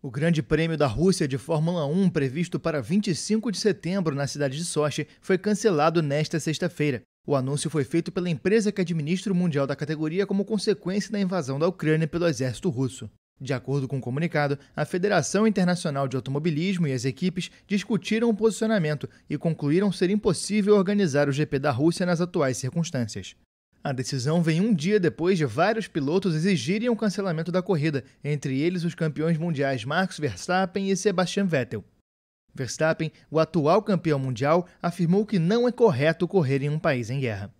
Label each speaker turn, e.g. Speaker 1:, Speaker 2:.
Speaker 1: O Grande Prêmio da Rússia de Fórmula 1, previsto para 25 de setembro na cidade de Sochi, foi cancelado nesta sexta-feira. O anúncio foi feito pela empresa que administra o Mundial da categoria como consequência da invasão da Ucrânia pelo exército russo. De acordo com o um comunicado, a Federação Internacional de Automobilismo e as equipes discutiram o posicionamento e concluíram ser impossível organizar o GP da Rússia nas atuais circunstâncias. A decisão vem um dia depois de vários pilotos exigirem o cancelamento da corrida, entre eles os campeões mundiais Max Verstappen e Sebastian Vettel. Verstappen, o atual campeão mundial, afirmou que não é correto correr em um país em guerra.